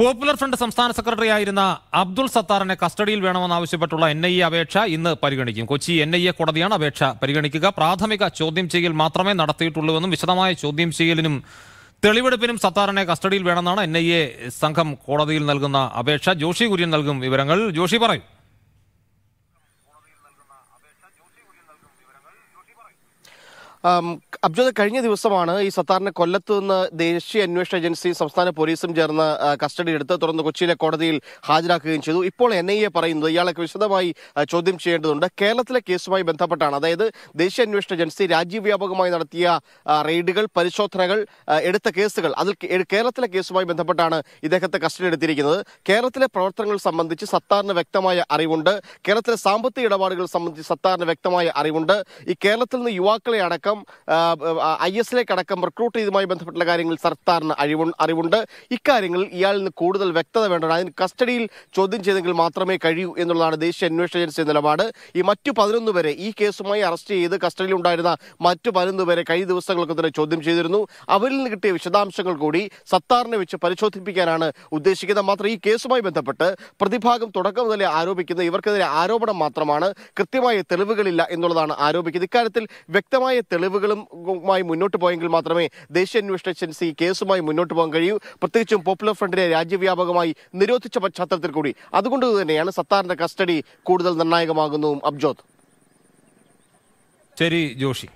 popular front സംസ്ഥാന secretary ആയിരുന്ന അബ്ദുൾ സത്താറിനെ കസ്റ്റഡിയിൽ വേണമെന്നാവശ്യപ്പെട്ടുള്ള എൻ ഐ എ അപേക്ഷ ഇന്ന് പരിഗണിക്കും കൊച്ചി എൻ ഐ എ കോടതിയാണ് അപേക്ഷ പരിഗണിക്കുക പ്രാഥമിക ചോദ്യം ചെയ്യൽ മാത്രമേ നടത്തിയിട്ടുള്ളൂവെന്നും വിശദമായ ചോദ്യം ചെയ്യലിനും തെളിവെടുപ്പിനും സത്താറിനെ കസ്റ്റഡിയിൽ വേണമെന്നാണ് എൻ സംഘം കോടതിയിൽ നൽകുന്ന അപേക്ഷ ജോഷി കുര്യൻ നൽകും വിവരങ്ങൾ ജോഷി പറയും അബ്ജോദ് കഴിഞ്ഞ ദിവസമാണ് ഈ സത്താറിനെ കൊല്ലത്ത് നിന്ന് ദേശീയ അന്വേഷണ ഏജൻസി സംസ്ഥാന പോലീസും ചേർന്ന് കസ്റ്റഡി എടുത്ത് തുടർന്ന് കൊച്ചിയിലെ കോടതിയിൽ ഹാജരാക്കുകയും ചെയ്തു ഇപ്പോൾ എൻ ഐ എ പറയുന്നത് ഇയാളൊക്കെ വിശദമായി ചോദ്യം ചെയ്യേണ്ടതുണ്ട് കേരളത്തിലെ കേസുമായി ബന്ധപ്പെട്ടാണ് അതായത് ദേശീയ അന്വേഷണ ഏജൻസി രാജ്യവ്യാപകമായി നടത്തിയ റെയ്ഡുകൾ പരിശോധനകൾ എടുത്ത കേസുകൾ അതിൽ കേരളത്തിലെ കേസുമായി ബന്ധപ്പെട്ടാണ് ഇദ്ദേഹത്തെ കസ്റ്റഡി എടുത്തിരിക്കുന്നത് കേരളത്തിലെ പ്രവർത്തനങ്ങൾ സംബന്ധിച്ച് സത്താറിന് വ്യക്തമായ അറിവുണ്ട് കേരളത്തിലെ സാമ്പത്തിക ഇടപാടുകൾ സംബന്ധിച്ച് സത്താറിന് വ്യക്തമായ അറിവുണ്ട് ഈ കേരളത്തിൽ നിന്ന് യുവാക്കളെ അടക്കം അടക്കം ഐ എസിലേക്ക് അടക്കം റിക്രൂട്ട് ചെയ്തുമായി ബന്ധപ്പെട്ട കാര്യങ്ങൾ സർക്കാരിന് അഴിവു അറിവുണ്ട് ഇക്കാര്യങ്ങളിൽ ഇയാളിൽ നിന്ന് കൂടുതൽ വ്യക്തത വേണ്ട അതിന് കസ്റ്റഡിയിൽ ചോദ്യം ചെയ്തെങ്കിൽ മാത്രമേ കഴിയൂ എന്നുള്ളതാണ് ദേശീയ അന്വേഷണ ഏജൻസി നിലപാട് ഈ മറ്റു പതിനൊന്ന് പേരെ ഈ കേസുമായി അറസ്റ്റ് ചെയ്ത് കസ്റ്റഡിയിൽ ഉണ്ടായിരുന്ന മറ്റു പതിനൊന്ന് പേരെ കഴിഞ്ഞ ദിവസങ്ങൾക്ക് തന്നെ ചോദ്യം ചെയ്തിരുന്നു അവരിൽ നിന്ന് കിട്ടിയ വിശദാംശങ്ങൾ കൂടി സത്താറിനെ വെച്ച് പരിശോധിപ്പിക്കാനാണ് ഉദ്ദേശിക്കുന്നത് മാത്രം ഈ കേസുമായി ബന്ധപ്പെട്ട് പ്രതിഭാഗം തുടക്കം മുതലേ ആരോപിക്കുന്നത് ഇവർക്കെതിരെ ആരോപണം മാത്രമാണ് കൃത്യമായ തെളിവുകളില്ല എന്നുള്ളതാണ് ആരോപിക്കുന്നത് ഇക്കാര്യത്തിൽ വ്യക്തമായ തെളിവുകളുമായി മുന്നോട്ട് പോയെങ്കിൽ മാത്രമേ ദേശീയ അന്വേഷണ ഏജൻസി കേസുമായി മുന്നോട്ട് പോകാൻ കഴിയൂ പ്രത്യേകിച്ചും പോപ്പുലർ ഫ്രണ്ടിനെ രാജ്യവ്യാപകമായി നിരോധിച്ച പശ്ചാത്തലത്തിൽ കൂടി അതുകൊണ്ട് തന്നെയാണ് സത്താറിന്റെ കസ്റ്റഡി കൂടുതൽ നിർണായകമാകുന്നതും അബ്ജോത് ശരി ജോഷി